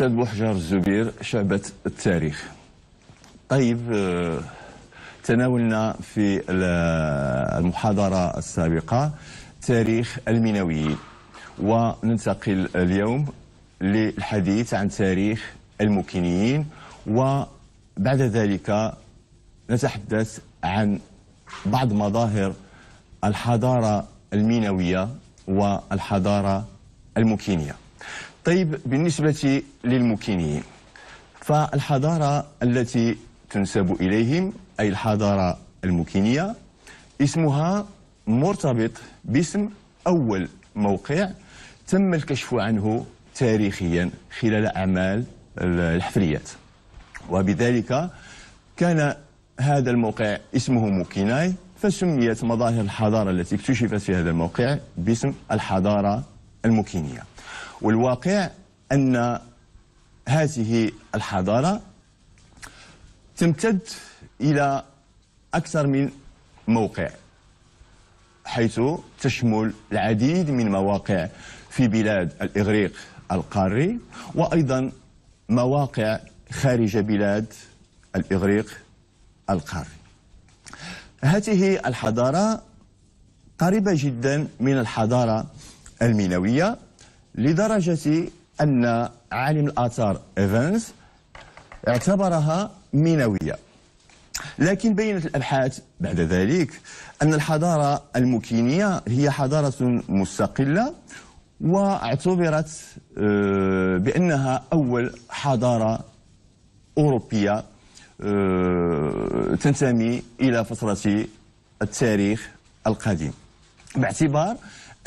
أستاذ بوحجار الزبير شعبة التاريخ طيب آه، تناولنا في المحاضرة السابقة تاريخ المينويين وننتقل اليوم للحديث عن تاريخ المكينيين وبعد ذلك نتحدث عن بعض مظاهر الحضارة المينوية والحضارة المكينيه طيب بالنسبة للمكينيين فالحضارة التي تنسب إليهم أي الحضارة المكينية اسمها مرتبط باسم أول موقع تم الكشف عنه تاريخيا خلال أعمال الحفريات وبذلك كان هذا الموقع اسمه موكيناي فسميت مظاهر الحضارة التي اكتشفت في هذا الموقع باسم الحضارة الموكينية والواقع أن هذه الحضارة تمتد إلى أكثر من موقع حيث تشمل العديد من مواقع في بلاد الإغريق القاري وأيضا مواقع خارج بلاد الإغريق القاري هذه الحضارة قريبة جدا من الحضارة المينوية لدرجة أن عالم الآثار إيفنز اعتبرها مينوية لكن بينت الأبحاث بعد ذلك أن الحضارة المكينية هي حضارة مستقلة واعتبرت آه، بأنها أول حضارة أوروبية آه، تنتمي إلى فترة التاريخ القديم باعتبار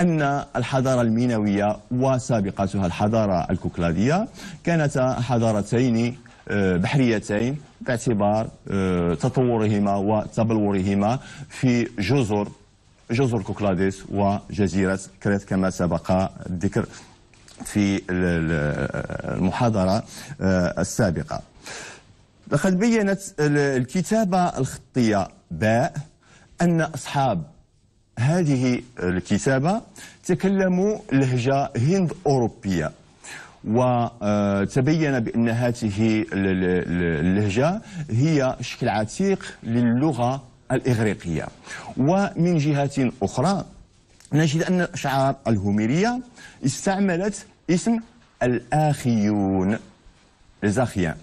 أن الحضارة المينوية وسابقتها الحضارة الكوكلادية كانتا حضارتين آه، بحريتين باعتبار آه، تطورهما وتبلورهما في جزر جزر كوكلاديس وجزيرة كريت كما سبق الذكر في المحاضرة آه، السابقة لقد بينت الكتابة الخطية باء أن أصحاب هذه الكتابة تكلموا لهجة هند أوروبية وتبين بأن هذه اللهجة هي شكل عتيق للغة الإغريقية ومن جهة أخرى نجد أن الأشعار الهوميرية استعملت اسم الآخيون الزاخيان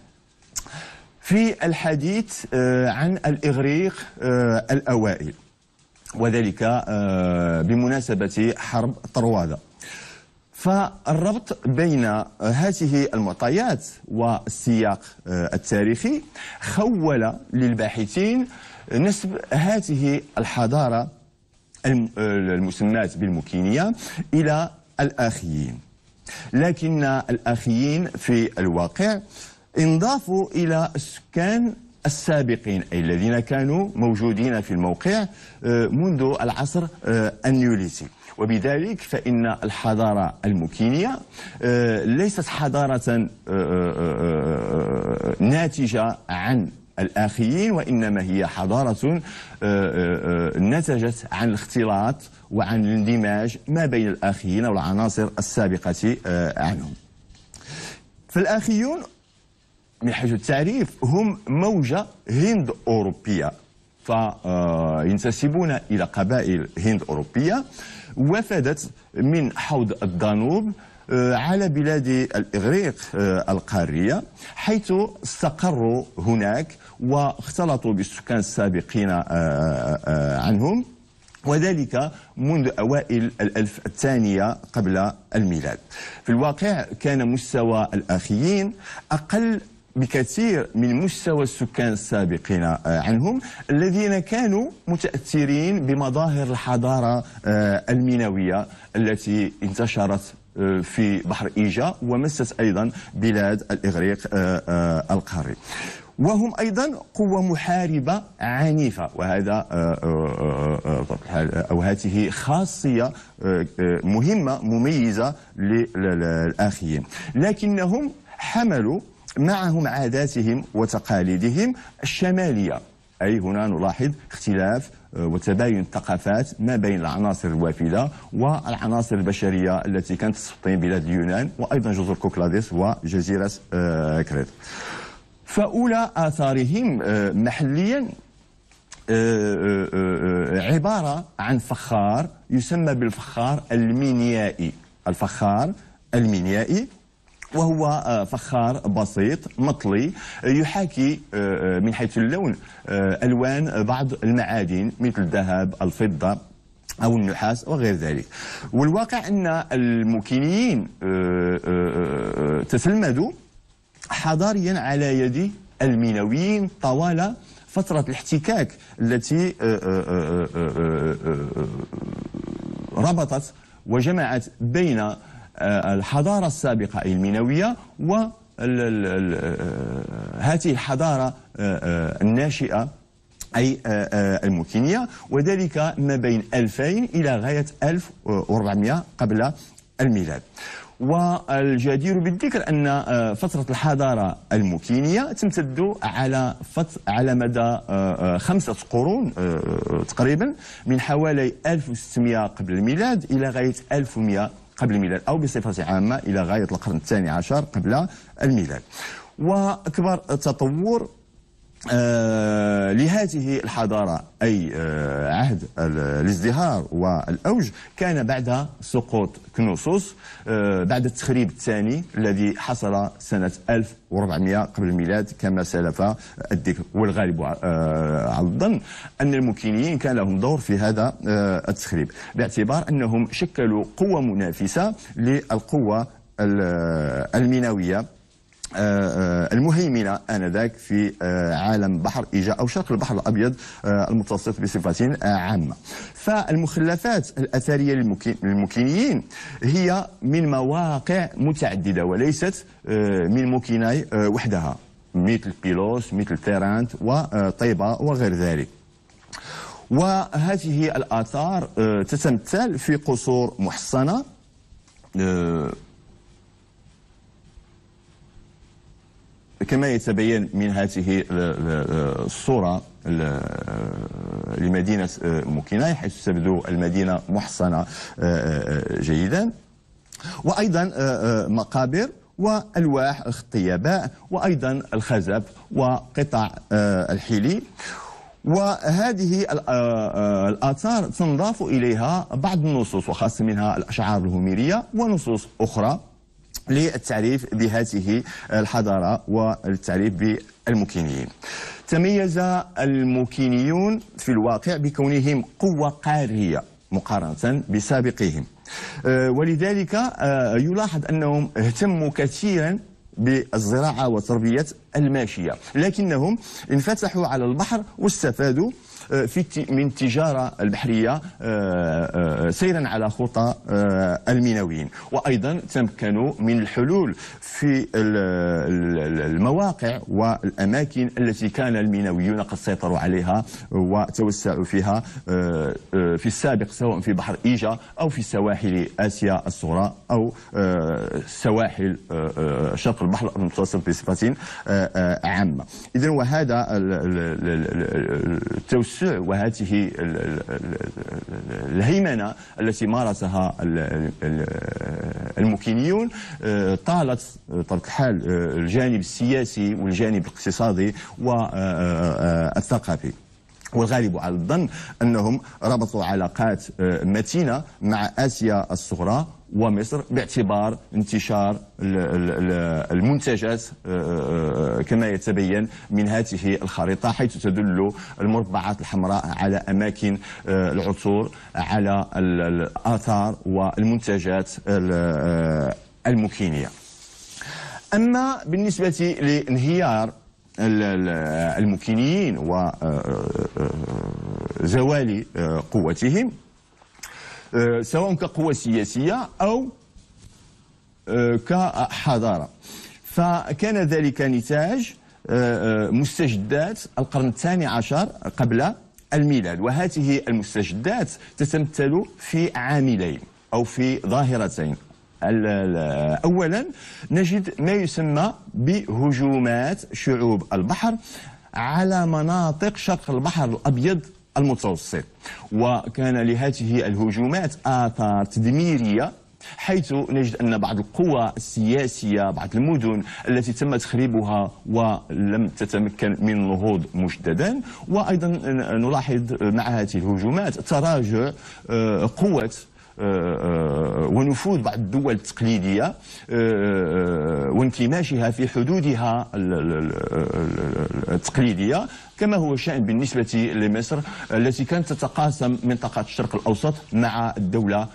في الحديث آه، عن الإغريق آه، الأوائل وذلك آه، بمناسبة حرب طروادة فالربط بين آه، هذه المعطيات والسياق آه، التاريخي خول للباحثين نسب هذه الحضارة المسماة بالمكينية إلى الآخيين لكن الآخيين في الواقع انضافوا إلى السكان السابقين أي الذين كانوا موجودين في الموقع آه، منذ العصر آه، النيوليتي وبذلك فإن الحضارة المكينية آه، ليست حضارة ناتجة عن الآخيين وإنما هي حضارة نتجت عن الاختلاط وعن الاندماج ما بين الآخيين والعناصر السابقة عنهم فالآخيون من حيث التعريف هم موجة هند أوروبية فينتسبون آه، إلى قبائل هند أوروبية وفدت من حوض الدانوب آه، على بلاد الإغريق آه، القارية حيث استقروا هناك واختلطوا بالسكان السابقين عنهم وذلك منذ أوائل الألف الثانية قبل الميلاد في الواقع كان مستوى الآخيين أقل بكثير من مستوى السكان السابقين آه، عنهم الذين كانوا متأثرين بمظاهر الحضارة آه، المينوية التي انتشرت آه، في بحر إيجا ومست أيضا بلاد الإغريق القاري وهم أيضا قوة محاربة عنيفة وهذا أو هذه خاصية مهمة مميزة للآخيين لكنهم حملوا معهم عاداتهم وتقاليدهم الشمالية أي هنا نلاحظ اختلاف آه، وتباين الثقافات ما بين العناصر الوافدة والعناصر البشرية التي كانت تسطين بلاد اليونان وأيضا جزر كوكلاديس وجزيرة آه، كريت فأولى آثارهم آه، محليا عبارة عن فخار يسمى بالفخار المينيائي الفخار المينيائي وهو آه، فخار بسيط مطلي آه، يحاكي آه، من حيث اللون ألوان بعض المعادن مثل الذهب الفضة أو النحاس وغير ذلك والواقع أن الموكينيين تسلمدوا حضاريا على يد المينويين طوال فترة الاحتكاك التي ربطت وجمعت بين آه، الحضارة السابقة المنوية و آه، هذه الحضارة آه، الناشئة أي الموكينية وذلك ما بين 2000 إلى غاية 1400 قبل الميلاد والجدير بالذكر أن فترة الحضارة الموكينية تمتد على على مدى خمسة قرون تقريبا من حوالي 1600 قبل الميلاد إلى غاية 1100 قبل الميلاد أو بصفة عامة إلى غاية القرن الثاني عشر قبل الميلاد وأكبر تطور آه، لهذه الحضارة أي آه، عهد الازدهار والأوج كان بعد سقوط كنوسوس آه، بعد التخريب الثاني الذي حصل سنة 1400 قبل الميلاد كما سلف الذكر والغالب على الظن أن الممكنيين كان لهم دور في هذا التخريب باعتبار أنهم شكلوا قوة منافسة للقوة المينوية آه، آه، المهيمنة آنذاك في آه، عالم بحر إيجا أو شرق البحر الأبيض المتوسط بصفة عامة فالمخلفات الأثرية للمكينيين هي من مواقع متعددة وليست من مكيناي وحدها مثل بيلوس مثل تيرانت وطيبة وغير ذلك وهذه الآثار تتمثل في قصور محصنة كما يتبين من هذه الصورة لمدينة آه، موكيناي حيث تبدو المدينة محصنة آه، آه، جيدا وأيضا مقابر والواح الخطيباء وايضا الخزف وقطع الحلي وهذه الاثار تنضاف اليها بعض النصوص وخاصه منها الاشعار الهوميريه ونصوص اخرى للتعريف بهذه الحضارة والتعريف بالمكينيين تميز المكينيون في الواقع بكونهم قوة قارية مقارنة بسابقهم آه، ولذلك آه، يلاحظ أنهم اهتموا كثيرا بالزراعة وتربية الماشية لكنهم انفتحوا على البحر واستفادوا آه، في من تجارة البحرية آه، آه، سيرا على خطى المينويين وأيضا تمكنوا من الحلول في المواقع والأماكن التي كان المينويون قد سيطروا عليها وتوسعوا فيها في السابق سواء في بحر إيجا أو في سواحل آسيا الصغرى أو سواحل شرق البحر المتوسط بصفة عامة إذا وهذا التوسع السوء وهذه الهيمنة التي مارسها المكينيون آه، طالت آه، طبعا الحال آه، الجانب السياسي والجانب الاقتصادي والثقافي والغالب على الظن انهم ربطوا علاقات متينه مع اسيا الصغرى ومصر باعتبار انتشار المنتجات آه، آه، آه، كما يتبين من هذه الخريطة حيث تدل المربعات الحمراء على أماكن العثور على الآثار والمنتجات المكينية أما بالنسبة لانهيار المكينيين وزوال قوتهم آه، سواء كقوة سياسية أو آه، كحضارة فكان ذلك نتاج آه، مستجدات القرن الثاني عشر قبل الميلاد وهذه المستجدات تتمثل في عاملين أو في ظاهرتين أولا نجد ما يسمى بهجومات شعوب البحر على مناطق شرق البحر الأبيض المتوسط وكان لهذه الهجومات آثار تدميرية حيث نجد أن بعض القوى السياسية بعض المدن التي تم تخريبها ولم تتمكن من النهوض مجددا وأيضا نلاحظ مع هذه الهجومات تراجع آه، قوة آه، آه، آه، ونفوذ بعض الدول التقليدية وانكماشها في حدودها التقليدية كما هو الشأن بالنسبة لمصر التي كانت تتقاسم منطقة الشرق الأوسط مع الدولة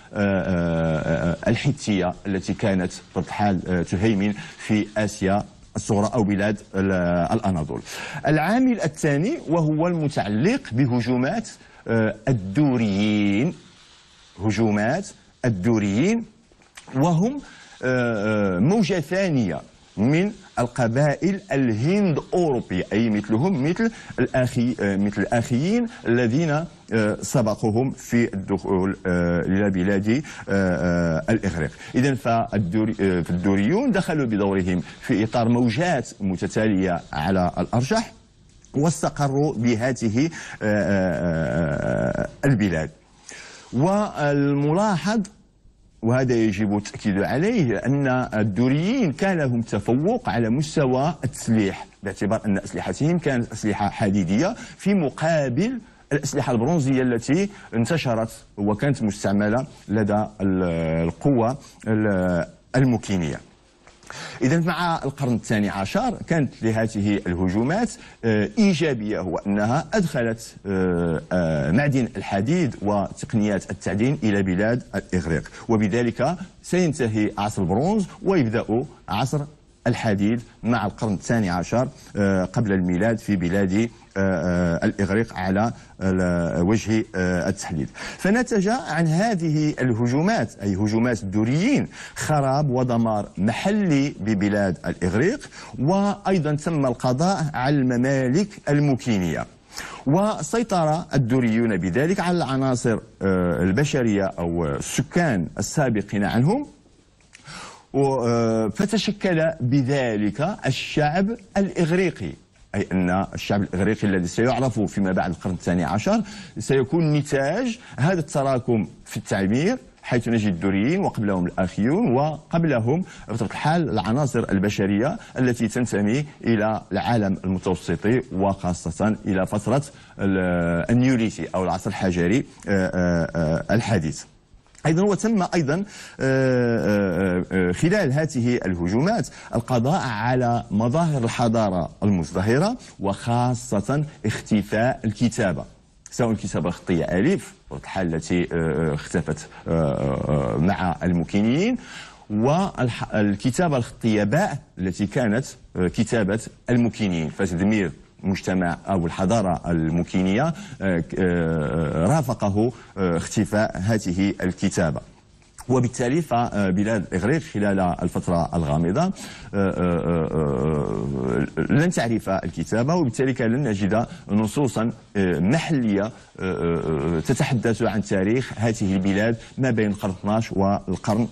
الحتية التي كانت بطبيعة الحال تهيمن في آسيا الصغرى أو بلاد الأناضول العامل الثاني وهو المتعلق بهجومات الدوريين هجومات الدوريين وهم آه، آه، موجة ثانية من القبائل الهند أوروبية أي مثلهم مثل الأخي آه، مثل الأخيين الذين سبقهم في الدخول إلى بلاد الإغريق إذا فالدوريون دخلوا بدورهم في إطار موجات متتالية على الأرجح واستقروا بهذه البلاد والملاحظ وهذا يجب التأكيد عليه أن الدوريين كان لهم تفوق على مستوى التسليح باعتبار أن أسلحتهم كانت أسلحة حديدية في مقابل الأسلحة البرونزية التي انتشرت وكانت مستعملة لدى القوة المكينية إذا مع القرن الثاني عشر كانت لهذه الهجومات آه، إيجابية هو أنها أدخلت آه، آه، معدن الحديد وتقنيات التعدين إلى بلاد الإغريق وبذلك سينتهي عصر البرونز ويبدأ عصر الحديد مع القرن الثاني عشر قبل الميلاد في بلاد آه، آه، الإغريق على آه، وجه التحديد فنتج عن هذه الهجومات أي هجومات الدوريين خراب ودمار محلي ببلاد الإغريق وأيضا تم القضاء على الممالك المكينية وسيطر الدوريون بذلك على العناصر البشرية أو السكان السابقين عنهم فتشكل بذلك الشعب الإغريقي أي أن الشعب الإغريقي الذي سيعرف فيما بعد القرن الثاني عشر سيكون نتاج هذا التراكم في التعبير حيث نجد الدوريين وقبلهم الأخيون وقبلهم بطبيعة الحال العناصر البشرية التي تنتمي إلى العالم المتوسطي وخاصة إلى فترة النيوليتي أو العصر الحجري آه، آه، آه، الحديث ايضا وتم ايضا آه، آه، آه، خلال هذه الهجومات القضاء على مظاهر الحضاره المزدهره وخاصه اختفاء الكتابه سواء الكتابه الخطيه الف الحال التي اختفت مع المكينيين والكتابه الخطيه باء التي كانت كتابه المكينيين فتدمير المجتمع أو الحضارة المكينية آه، آه، رافقه آه، اختفاء هذه الكتابة وبالتالي فبلاد الإغريق خلال الفترة الغامضة لن تعرف الكتابة وبالتالي لن نجد نصوصا محلية تتحدث عن تاريخ هذه البلاد ما بين القرن 12 والقرن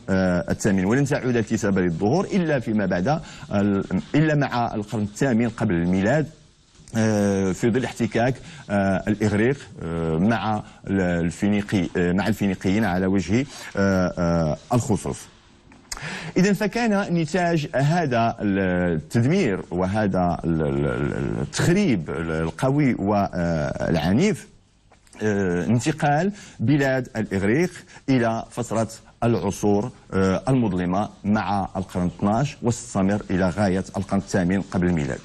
الثامن ولن تعود الكتابة للظهور إلا فيما بعد إلا مع القرن الثامن قبل الميلاد آه، في ظل احتكاك آه، الاغريق آه، مع الفينيقي مع الفينيقيين على وجه الخصوص إذا فكان نتاج هذا التدمير وهذا التخريب القوي والعنيف انتقال بلاد الإغريق إلى فترة العصور المظلمة مع القرن 12 واستمر إلى غاية القرن الثامن قبل الميلاد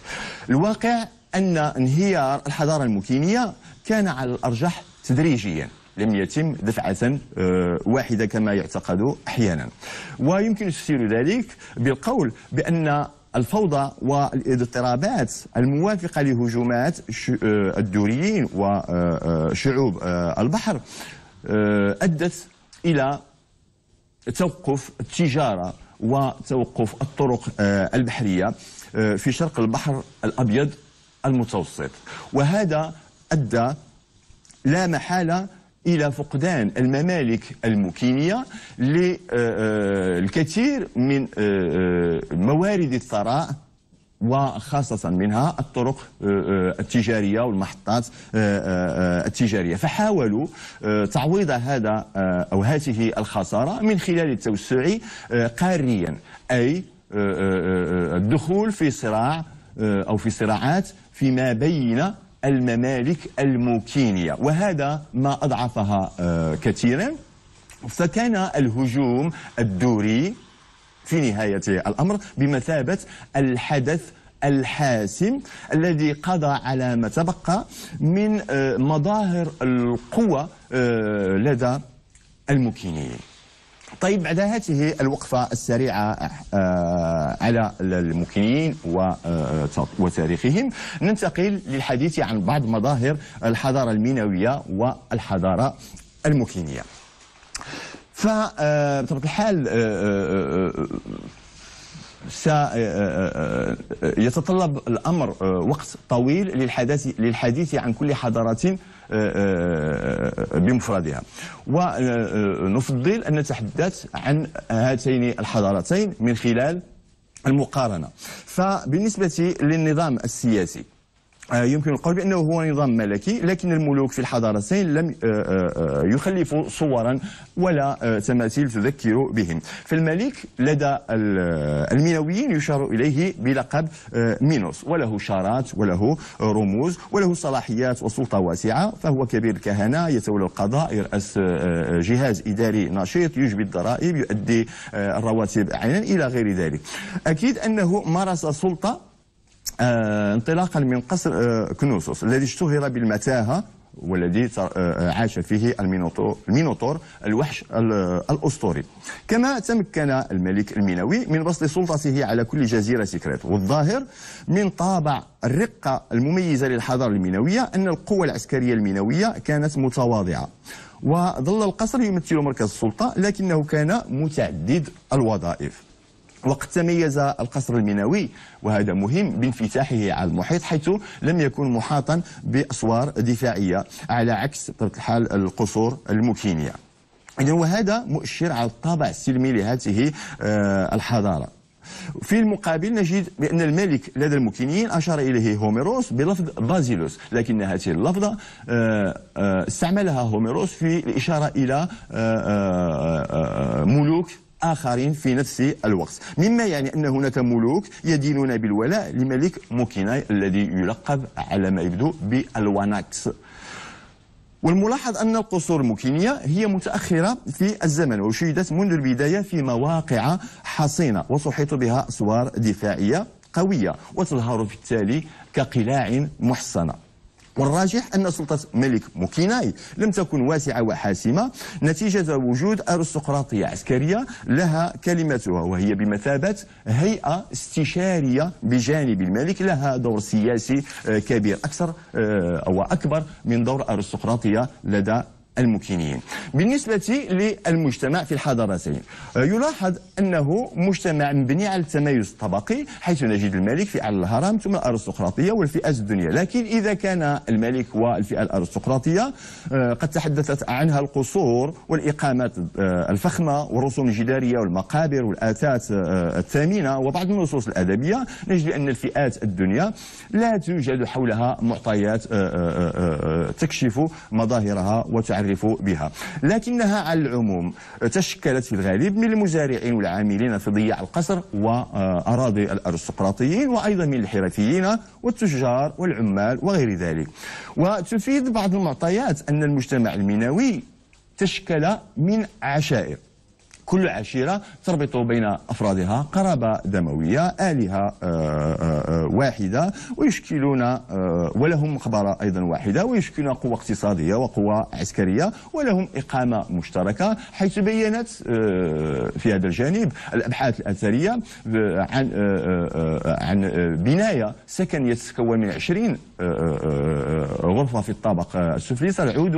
الواقع أن انهيار الحضارة المكينية كان على الأرجح تدريجيا لم يتم دفعة آه، واحدة كما يعتقد أحيانا ويمكن تفسير ذلك بالقول بأن الفوضى والاضطرابات الموافقة لهجومات آه، الدوريين وشعوب آه، البحر أدت إلى توقف التجارة وتوقف الطرق البحرية في شرق البحر الأبيض المتوسط وهذا أدى لا محالة إلى فقدان الممالك المكينية للكثير من آه، آه، موارد الثراء وخاصة منها الطرق آه، التجارية والمحطات التجارية فحاولوا تعويض هذا أو هذه الخسارة من خلال التوسع قاريا أي الدخول في صراع آه، أو في صراعات فيما بين الممالك الموكينية وهذا ما أضعفها آه، كثيرا فكان الهجوم الدوري في نهاية الأمر بمثابة الحدث الحاسم الذي قضى على ما تبقى من آه، مظاهر القوة لدى الموكينيين طيب بعد هذه الوقفة السريعة آه، على الممكنين آه، وتاريخهم ننتقل للحديث عن بعض مظاهر الحضارة المينوية والحضارة المكينية فبطبيعة آه، الحال سيتطلب آه، آه، آه، الأمر وقت طويل للحديث, للحديث عن كل حضارة بمفردها ونفضل أن نتحدث عن هاتين الحضارتين من خلال المقارنة فبالنسبة للنظام السياسي آه، يمكن القول بأنه هو نظام ملكي لكن الملوك في الحضارتين لم آه، آه، يخلفوا صورا ولا تماثيل تذكر بهم فالملك لدى المينويين يشار إليه بلقب مينوس وله شارات وله رموز وله صلاحيات وسلطة واسعة فهو كبير الكهنة يتولى القضاء يرأس جهاز إداري نشيط يجبي الضرائب يؤدي الرواتب عينا إلى غير ذلك أكيد أنه مارس سلطة آه، انطلاقا من قصر آه، كنوسوس الذي اشتهر بالمتاهة والذي آه، عاش فيه المينوتور الوحش الأسطوري كما تمكن الملك المينوي من بسط سلطته على كل جزيرة كريت والظاهر من طابع الرقة المميزة للحضارة المينوية أن القوة العسكرية المينوية كانت متواضعة وظل القصر يمثل مركز السلطة لكنه كان متعدد الوظائف وقد تميز القصر المنوي وهذا مهم بانفتاحه على المحيط حيث لم يكن محاطا بأسوار دفاعية على عكس بطبيعة الحال القصور المكينية اذا وهذا مؤشر على الطابع السلمي لهذه آه، الحضارة في المقابل نجد بأن الملك لدى المكينيين أشار إليه هوميروس بلفظ بازيلوس لكن هذه اللفظة آه، آه، استعملها هوميروس في الإشارة إلى ملوك آخرين في نفس الوقت مما يعني أن هناك ملوك يدينون بالولاء لملك موكيناي الذي يلقب على ما يبدو بالواناكس والملاحظ أن القصور الموكينية هي متأخرة في الزمن وشيدت منذ البداية في مواقع حصينة وصحيت بها أسوار دفاعية قوية وتظهر في التالي كقلاع محصنة والراجح أن سلطة ملك موكيناي لم تكن واسعة وحاسمة نتيجة وجود أرستقراطية عسكرية لها كلمتها وهي بمثابة هيئة استشارية بجانب الملك لها دور سياسي آه، كبير أكثر آه، أو أكبر من دور أرستقراطية لدى المكينيين بالنسبة للمجتمع في الحضارتين آه، يلاحظ أنه مجتمع مبني على التميز الطبقي حيث نجد الملك في أعلى الهرم ثم الأرستقراطية والفئات الدنيا لكن إذا كان الملك والفئة الأرستقراطية آه، قد تحدثت عنها القصور والإقامات آه، الفخمة والرسوم الجدارية والمقابر والآتات الثمينة وبعض النصوص الأدبية نجد أن الفئات الدنيا لا توجد حولها معطيات تكشف مظاهرها وتعرف يعرف بها لكنها على العموم تشكلت في الغالب من المزارعين والعاملين في ضياع القصر وأراضي الأرستقراطيين وأيضا من الحرفيين والتجار والعمال وغير ذلك وتفيد بعض المعطيات أن المجتمع المينوي تشكل من عشائر كل عشيرة تربط بين أفرادها قرابة دموية آلهة آه، آه، آه، واحدة ويشكلون ولهم مقبره أيضا واحدة ويشكلون قوة اقتصادية وقوة عسكرية ولهم إقامة مشتركة حيث بينت في هذا الجانب الأبحاث الأثرية عن عن بناية سكن يتكون من 20 غرفة في الطابق السفلي سنعود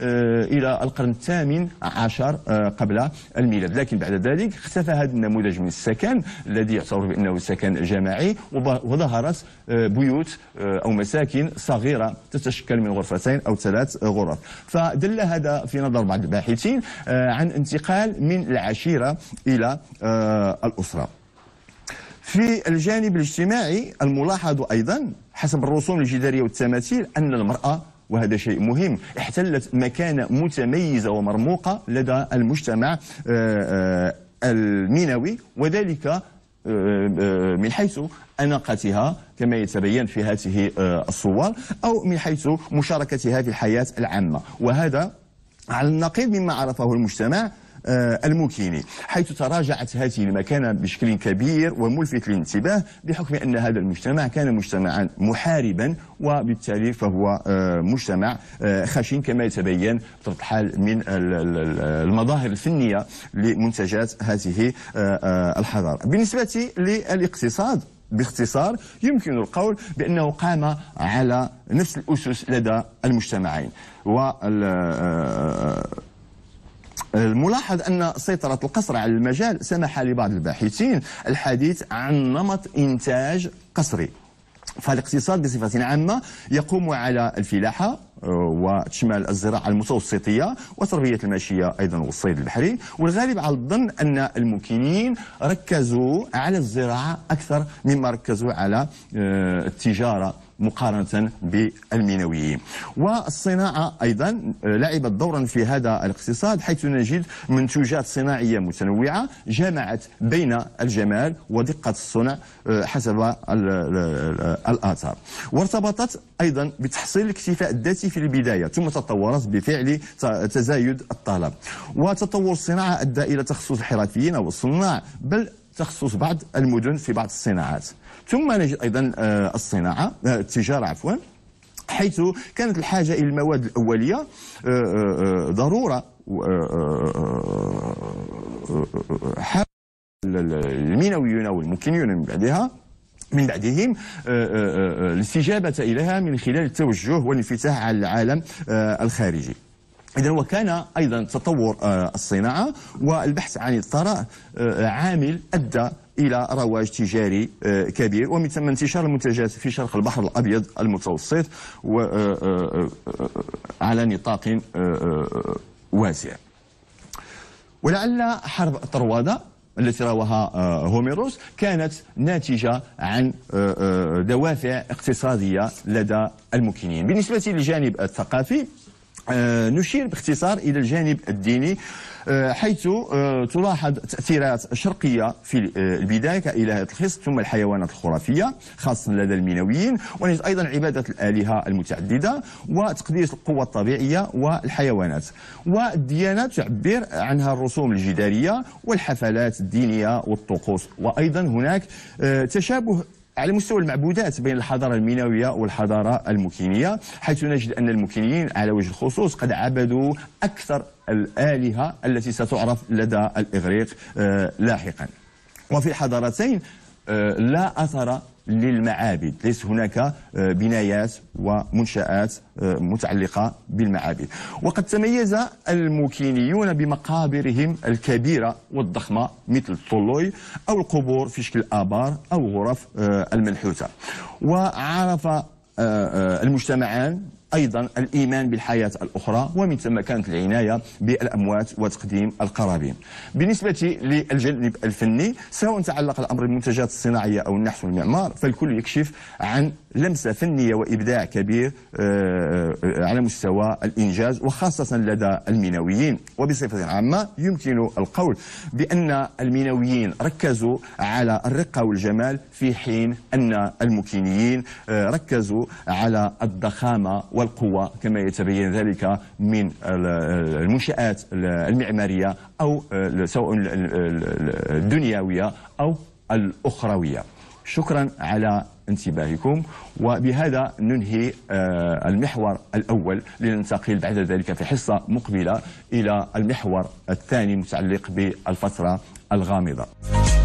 إلى القرن الثامن عشر قبل الميلاد بعد لكن بعد ذلك اختفى هذا النموذج من السكن الذي يعتبر بأنه سكن جماعي وظهرت آه، بيوت آه، أو مساكن صغيرة تتشكل من غرفتين أو ثلاث غرف فدل هذا في نظر بعض الباحثين آه، عن انتقال من العشيرة إلى الأسرة في الجانب الاجتماعي الملاحظ أيضا حسب الرسوم الجدارية والتماثيل أن المرأة وهذا شيء مهم احتلت مكانة متميزة ومرموقة لدى المجتمع آه، آه، المينوي وذلك آه، من حيث أناقتها كما يتبين في هذه الصور أو من حيث مشاركتها في الحياة العامة وهذا على النقيض مما عرفه المجتمع آه، الموكيني حيث تراجعت هذه المكانة بشكل كبير وملفت للانتباه بحكم أن هذا المجتمع كان مجتمعا محاربا وبالتالي فهو آه، مجتمع آه، خشن كما يتبين بطبيعة الحال من المظاهر الفنية لمنتجات هذه الحضارة بالنسبة للاقتصاد باختصار يمكن القول بأنه قام على نفس الأسس لدى المجتمعين و الملاحظ أن سيطرة القصر على المجال سمح لبعض الباحثين الحديث عن نمط إنتاج قصري فالاقتصاد بصفة عامة يقوم على الفلاحة آه، وتشمل الزراعة المتوسطية وتربية الماشية أيضا والصيد البحري والغالب على الظن أن الممكنين ركزوا على الزراعة أكثر مما ركزوا على آه، التجارة مقارنة بالمينويين والصناعة أيضا لعبت دورا في هذا الاقتصاد حيث نجد منتوجات صناعية متنوعة جمعت بين الجمال ودقة الصنع آه، حسب الآثار وارتبطت أيضا بتحصيل الاكتفاء الذاتي في البداية ثم تطورت بفعل تزايد الطلب وتطور الصناعة أدى إلى تخصص الحرفيين والصناع بل تخصص بعض المدن في بعض الصناعات ثم نجد أيضا آه، الصناعة آه، التجارة عفوا حيث كانت الحاجة إلى المواد الأولية آه، ضرورة المينويون أو الممكنيون من بعدها من بعدهم الاستجابة إليها من خلال التوجه والانفتاح على العالم الخارجي إذا وكان أيضا تطور آه، الصناعة والبحث عن الثراء آه، عامل أدى الى رواج تجاري آه، كبير ومن ثم انتشار المنتجات في شرق البحر الابيض المتوسط على نطاق واسع. ولعل حرب طروادة التي رواها هوميروس كانت ناتجة عن دوافع اقتصادية لدى المكينين بالنسبة للجانب الثقافي آه، نشير باختصار إلى الجانب الديني آه، حيث آه، تلاحظ تأثيرات شرقية في البداية كإلهة الخص ثم الحيوانات الخرافية خاصة لدى المينويين ونجد أيضا عبادة الآلهة المتعددة وتقديس القوى الطبيعية والحيوانات والديانات تعبر عنها الرسوم الجدارية والحفلات الدينية والطقوس وأيضا هناك تشابه على مستوى المعبودات بين الحضارة المينوية والحضارة المكينية حيث نجد أن المكينيين على وجه الخصوص قد عبدوا أكثر الآلهة التي ستعرف لدى الإغريق آه، لاحقا وفي الحضارتين آه، لا أثر للمعابد ليس هناك آه، بنايات ومنشآت آه، متعلقة بالمعابد وقد تميز الموكينيون بمقابرهم الكبيرة والضخمة مثل الطلوي أو القبور في شكل آبار أو غرف آه، المنحوتة وعرف المجتمعان أيضا الإيمان بالحياة الأخرى ومن ثم كانت العناية بالأموات وتقديم القرابين بالنسبة للجانب الفني سواء تعلق الأمر بالمنتجات الصناعية أو النحت والمعمار فالكل يكشف عن لمسة فنية وإبداع كبير آه، آه، على مستوى الإنجاز وخاصة لدى المينويين وبصفة عامة يمكن القول بأن المينويين ركزوا على الرقة والجمال في حين أن المكينيين آه، ركزوا على الضخامة والقوة كما يتبين ذلك من المنشآت المعمارية أو سواء الدنيوية أو الأخروية شكرا على انتباهكم وبهذا ننهي آه، المحور الأول لننتقل بعد ذلك في حصة مقبلة إلى المحور الثاني متعلق بالفترة الغامضة